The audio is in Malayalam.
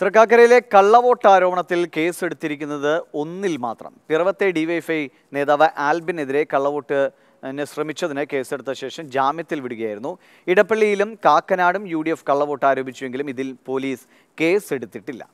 തൃക്കാക്കരയിലെ കള്ളവോട്ട് ആരോപണത്തിൽ കേസെടുത്തിരിക്കുന്നത് ഒന്നിൽ മാത്രം പിറവത്തെ ഡിവൈഎഫ്ഐ നേതാവ് ആൽബിനെതിരെ കള്ളവോട്ട് ശ്രമിച്ചതിന് കേസെടുത്ത ശേഷം ജാമ്യത്തിൽ വിടുകയായിരുന്നു ഇടപ്പള്ളിയിലും കാക്കനാടും യു ഡി എഫ് കള്ളവോട്ട് ആരോപിച്ചുവെങ്കിലും ഇതിൽ പോലീസ് കേസെടുത്തിട്ടില്ല